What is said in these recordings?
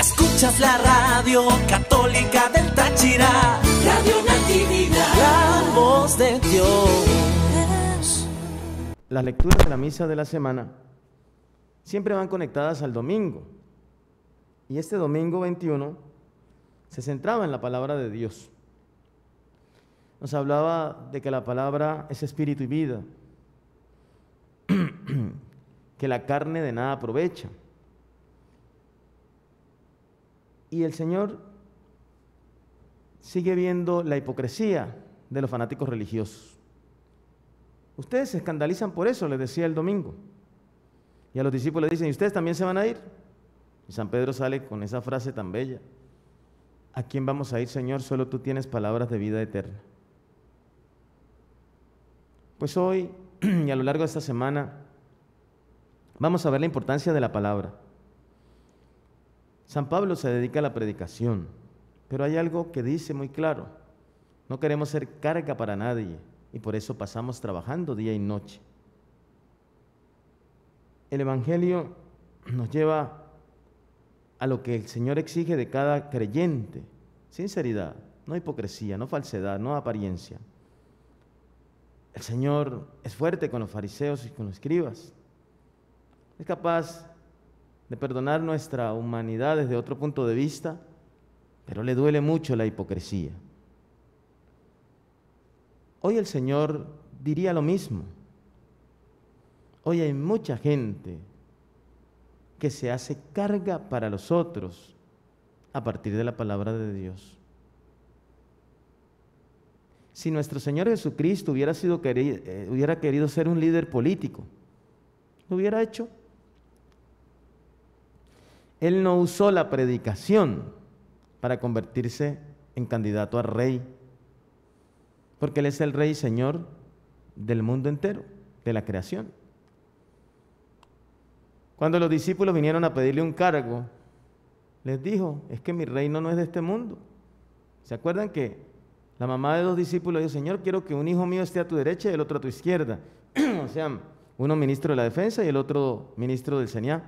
Escuchas la radio católica del Táchira, Radio Natividad, la voz de Dios. Las lecturas de la misa de la semana siempre van conectadas al domingo. Y este domingo 21 se centraba en la palabra de Dios. Nos hablaba de que la palabra es espíritu y vida, que la carne de nada aprovecha Y el Señor sigue viendo la hipocresía de los fanáticos religiosos. Ustedes se escandalizan por eso, les decía el domingo. Y a los discípulos le dicen, ¿y ustedes también se van a ir? Y San Pedro sale con esa frase tan bella. ¿A quién vamos a ir, Señor? Solo tú tienes palabras de vida eterna. Pues hoy y a lo largo de esta semana vamos a ver la importancia de la palabra. San Pablo se dedica a la predicación, pero hay algo que dice muy claro. No queremos ser carga para nadie y por eso pasamos trabajando día y noche. El Evangelio nos lleva a lo que el Señor exige de cada creyente. Sinceridad, no hipocresía, no falsedad, no apariencia. El Señor es fuerte con los fariseos y con los escribas. Es capaz de perdonar nuestra humanidad desde otro punto de vista, pero le duele mucho la hipocresía. Hoy el Señor diría lo mismo. Hoy hay mucha gente que se hace carga para los otros a partir de la palabra de Dios. Si nuestro Señor Jesucristo hubiera, sido eh, hubiera querido ser un líder político, ¿lo hubiera hecho? Él no usó la predicación para convertirse en candidato a rey, porque Él es el rey y señor del mundo entero, de la creación. Cuando los discípulos vinieron a pedirle un cargo, les dijo, es que mi reino no es de este mundo. ¿Se acuerdan que la mamá de los discípulos dijo, Señor, quiero que un hijo mío esté a tu derecha y el otro a tu izquierda? o sea, uno ministro de la defensa y el otro ministro del Señor.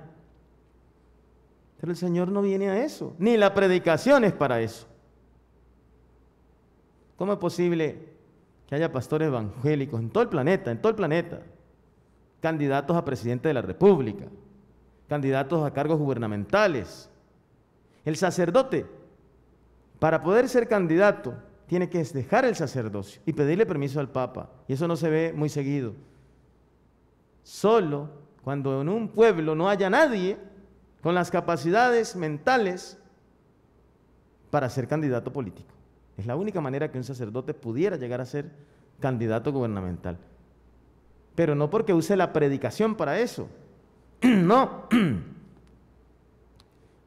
Pero el Señor no viene a eso, ni la predicación es para eso. ¿Cómo es posible que haya pastores evangélicos en todo el planeta, en todo el planeta, candidatos a presidente de la República, candidatos a cargos gubernamentales? El sacerdote, para poder ser candidato, tiene que dejar el sacerdocio y pedirle permiso al Papa. Y eso no se ve muy seguido. Solo cuando en un pueblo no haya nadie, con las capacidades mentales para ser candidato político. Es la única manera que un sacerdote pudiera llegar a ser candidato gubernamental. Pero no porque use la predicación para eso. no.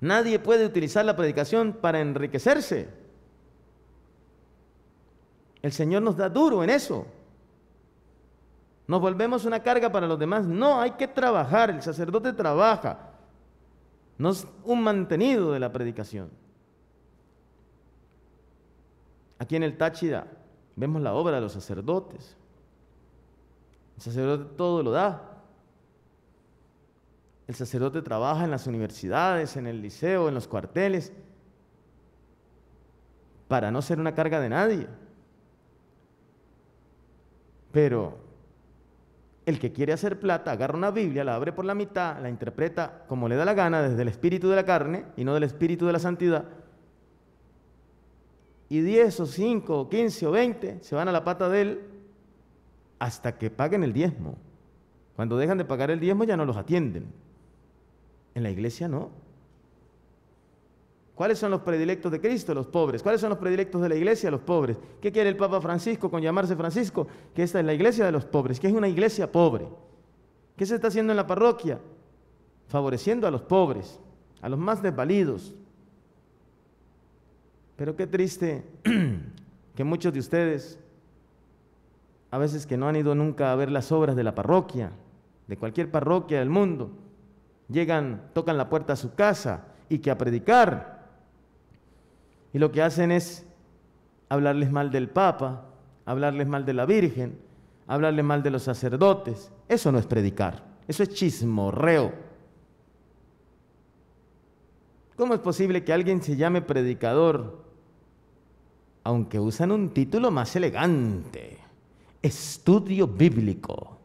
Nadie puede utilizar la predicación para enriquecerse. El Señor nos da duro en eso. Nos volvemos una carga para los demás. No, hay que trabajar. El sacerdote trabaja no es un mantenido de la predicación. Aquí en el Táchira vemos la obra de los sacerdotes. El sacerdote todo lo da. El sacerdote trabaja en las universidades, en el liceo, en los cuarteles, para no ser una carga de nadie. Pero el que quiere hacer plata agarra una Biblia, la abre por la mitad, la interpreta como le da la gana, desde el espíritu de la carne y no del espíritu de la santidad. Y 10 o 5 o 15 o 20 se van a la pata de él hasta que paguen el diezmo. Cuando dejan de pagar el diezmo ya no los atienden. En la iglesia no. ¿Cuáles son los predilectos de Cristo? Los pobres. ¿Cuáles son los predilectos de la iglesia? Los pobres. ¿Qué quiere el Papa Francisco con llamarse Francisco? Que esta es la iglesia de los pobres, que es una iglesia pobre. ¿Qué se está haciendo en la parroquia? Favoreciendo a los pobres, a los más desvalidos. Pero qué triste que muchos de ustedes, a veces que no han ido nunca a ver las obras de la parroquia, de cualquier parroquia del mundo, llegan, tocan la puerta a su casa y que a predicar y lo que hacen es hablarles mal del Papa, hablarles mal de la Virgen, hablarles mal de los sacerdotes. Eso no es predicar, eso es chismorreo. ¿Cómo es posible que alguien se llame predicador, aunque usan un título más elegante? Estudio bíblico.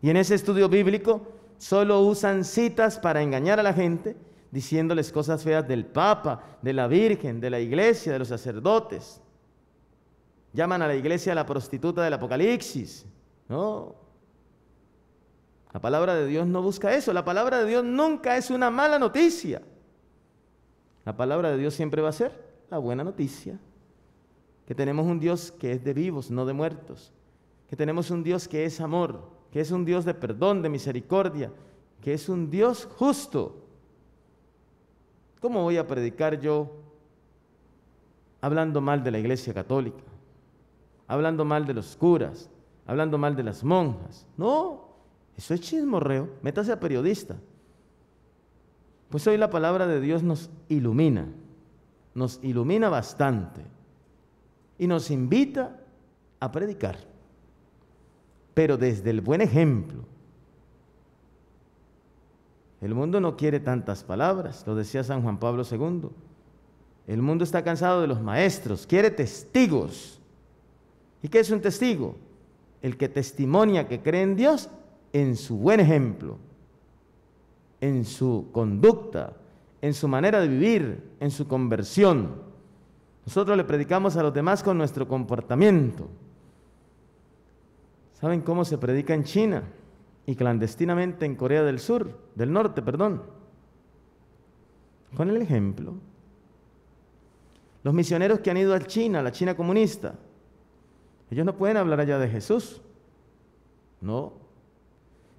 Y en ese estudio bíblico solo usan citas para engañar a la gente diciéndoles cosas feas del Papa, de la Virgen, de la iglesia, de los sacerdotes. Llaman a la iglesia la prostituta del Apocalipsis. No. La palabra de Dios no busca eso. La palabra de Dios nunca es una mala noticia. La palabra de Dios siempre va a ser la buena noticia. Que tenemos un Dios que es de vivos, no de muertos. Que tenemos un Dios que es amor, que es un Dios de perdón, de misericordia, que es un Dios justo. ¿Cómo voy a predicar yo hablando mal de la Iglesia Católica? Hablando mal de los curas, hablando mal de las monjas. No, eso es chismorreo. Métase a periodista. Pues hoy la palabra de Dios nos ilumina, nos ilumina bastante y nos invita a predicar, pero desde el buen ejemplo el mundo no quiere tantas palabras, lo decía San Juan Pablo II. El mundo está cansado de los maestros, quiere testigos. ¿Y qué es un testigo? El que testimonia que cree en Dios en su buen ejemplo, en su conducta, en su manera de vivir, en su conversión. Nosotros le predicamos a los demás con nuestro comportamiento. ¿Saben cómo se predica en China? y clandestinamente en Corea del Sur, del Norte, perdón. Con el ejemplo, los misioneros que han ido a China, la China comunista, ellos no pueden hablar allá de Jesús, no.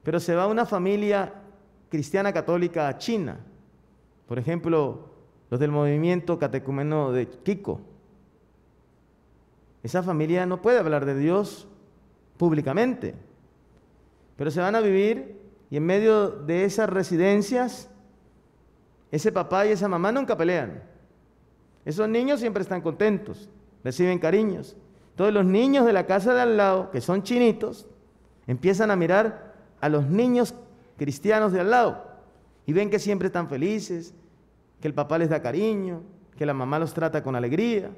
Pero se va una familia cristiana católica a China, por ejemplo, los del movimiento catecumeno de Kiko. Esa familia no puede hablar de Dios públicamente pero se van a vivir y en medio de esas residencias, ese papá y esa mamá nunca pelean. Esos niños siempre están contentos, reciben cariños. Todos los niños de la casa de al lado, que son chinitos, empiezan a mirar a los niños cristianos de al lado y ven que siempre están felices, que el papá les da cariño, que la mamá los trata con alegría.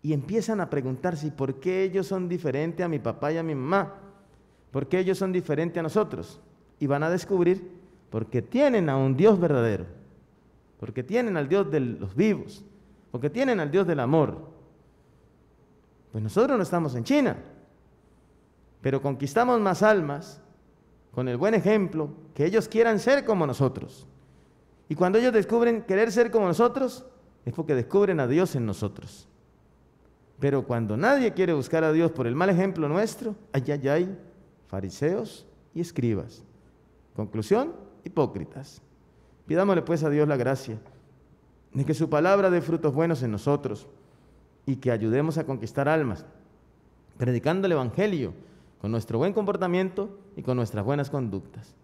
Y empiezan a preguntarse, ¿por qué ellos son diferentes a mi papá y a mi mamá? porque ellos son diferentes a nosotros. Y van a descubrir porque tienen a un Dios verdadero, porque tienen al Dios de los vivos, porque tienen al Dios del amor. Pues nosotros no estamos en China, pero conquistamos más almas con el buen ejemplo, que ellos quieran ser como nosotros. Y cuando ellos descubren querer ser como nosotros, es porque descubren a Dios en nosotros. Pero cuando nadie quiere buscar a Dios por el mal ejemplo nuestro, ay, ay, ay, fariseos y escribas. Conclusión, hipócritas. Pidámosle pues a Dios la gracia de que su palabra dé frutos buenos en nosotros y que ayudemos a conquistar almas, predicando el Evangelio con nuestro buen comportamiento y con nuestras buenas conductas.